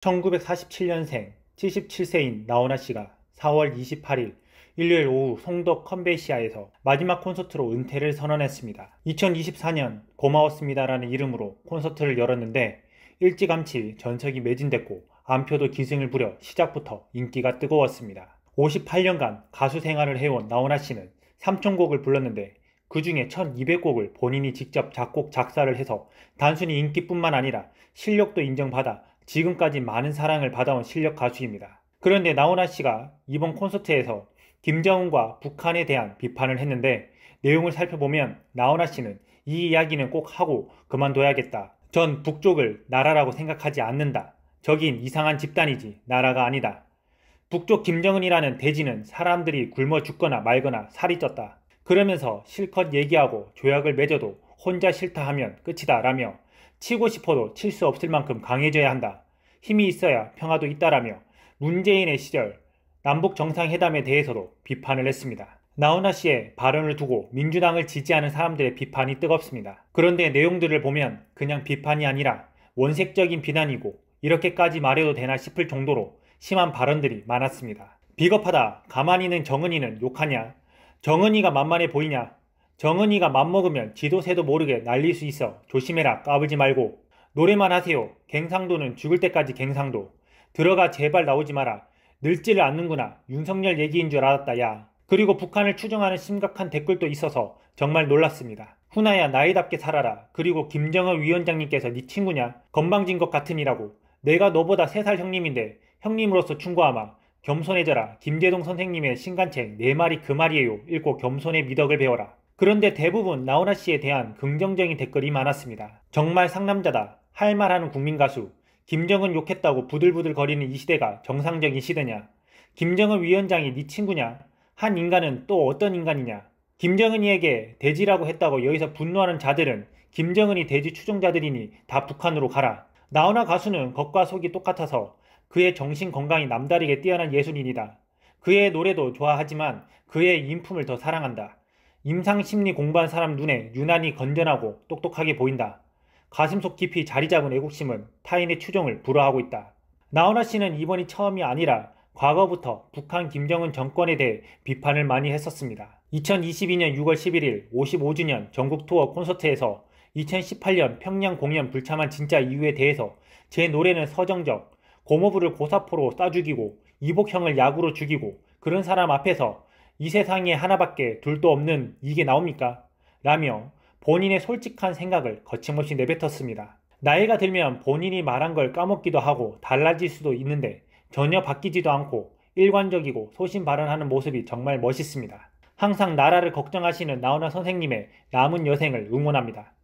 1947년생 77세인 나훈아 씨가 4월 28일 일요일 오후 송덕 컨베이시아에서 마지막 콘서트로 은퇴를 선언했습니다. 2024년 고마웠습니다라는 이름으로 콘서트를 열었는데 일찌감치 전석이 매진됐고 안표도 기승을 부려 시작부터 인기가 뜨거웠습니다. 58년간 가수 생활을 해온 나훈아 씨는 3,000곡을 불렀는데 그 중에 1,200곡을 본인이 직접 작곡 작사를 해서 단순히 인기뿐만 아니라 실력도 인정받아 지금까지 많은 사랑을 받아온 실력 가수입니다. 그런데 나훈아 씨가 이번 콘서트에서 김정은과 북한에 대한 비판을 했는데 내용을 살펴보면 나훈아 씨는 이 이야기는 꼭 하고 그만둬야겠다. 전 북쪽을 나라라고 생각하지 않는다. 저긴 이상한 집단이지 나라가 아니다. 북쪽 김정은이라는 대지는 사람들이 굶어 죽거나 말거나 살이 쪘다. 그러면서 실컷 얘기하고 조약을 맺어도 혼자 싫다 하면 끝이다 라며 치고 싶어도 칠 수 없을 만큼 강해져야 한다. 힘이 있어야 평화도 있다라며 문재인의 시절 남북 정상회담에 대해서도 비판을 했습니다. 나훈아 씨의 발언을 두고 민주당을 지지하는 사람들의 비판이 뜨겁습니다. 그런데 내용들을 보면 그냥 비판이 아니라 원색적인 비난이고 이렇게까지 말해도 되나 싶을 정도로 심한 발언들이 많았습니다. 비겁하다, 가만히 있는 정은이는 욕하냐, 정은이가 만만해 보이냐 정은이가 맘먹으면 지도새도 모르게 날릴 수 있어. 조심해라. 까불지 말고. 노래만 하세요. 갱상도는 죽을 때까지 갱상도. 들어가 제발 나오지 마라. 늙지를 않는구나. 윤석열 얘기인 줄 알았다. 야. 그리고 북한을 추정하는 심각한 댓글도 있어서 정말 놀랐습니다. 후나야 나이답게 살아라. 그리고 김정은 위원장님께서 네 친구냐? 건방진 것 같으니라고. 내가 너보다 세 살 형님인데 형님으로서 충고하마. 겸손해져라. 김재동 선생님의 신간책 네 마리 그 말이에요. 읽고 겸손의 미덕을 배워라. 그런데 대부분 나훈아 씨에 대한 긍정적인 댓글이 많았습니다. 정말 상남자다. 할 말하는 국민 가수. 김정은 욕했다고 부들부들 거리는 이 시대가 정상적인 시대냐. 김정은 위원장이 네 친구냐. 한 인간은 또 어떤 인간이냐. 김정은이에게 돼지라고 했다고 여기서 분노하는 자들은 김정은이 돼지 추종자들이니 다 북한으로 가라. 나훈아 가수는 겉과 속이 똑같아서 그의 정신 건강이 남다르게 뛰어난 예술인이다. 그의 노래도 좋아하지만 그의 인품을 더 사랑한다. 임상심리 공부한 사람 눈에 유난히 건전하고 똑똑하게 보인다. 가슴속 깊이 자리 잡은 애국심은 타인의 추종을 불허하고 있다. 나훈아 씨는 이번이 처음이 아니라 과거부터 북한 김정은 정권에 대해 비판을 많이 했었습니다. 2022년 6월 11일 55주년 전국 투어 콘서트에서 2018년 평양 공연 불참한 진짜 이유에 대해서 제 노래는 서정적, 고모부를 고사포로 싸 죽이고 이복형을 약으로 죽이고 그런 사람 앞에서 이 세상에 하나밖에 둘도 없는 이게 나옵니까? 라며 본인의 솔직한 생각을 거침없이 내뱉었습니다. 나이가 들면 본인이 말한 걸 까먹기도 하고 달라질 수도 있는데 전혀 바뀌지도 않고 일관적이고 소신 발언하는 모습이 정말 멋있습니다. 항상 나라를 걱정하시는 나훈아 선생님의 남은 여생을 응원합니다.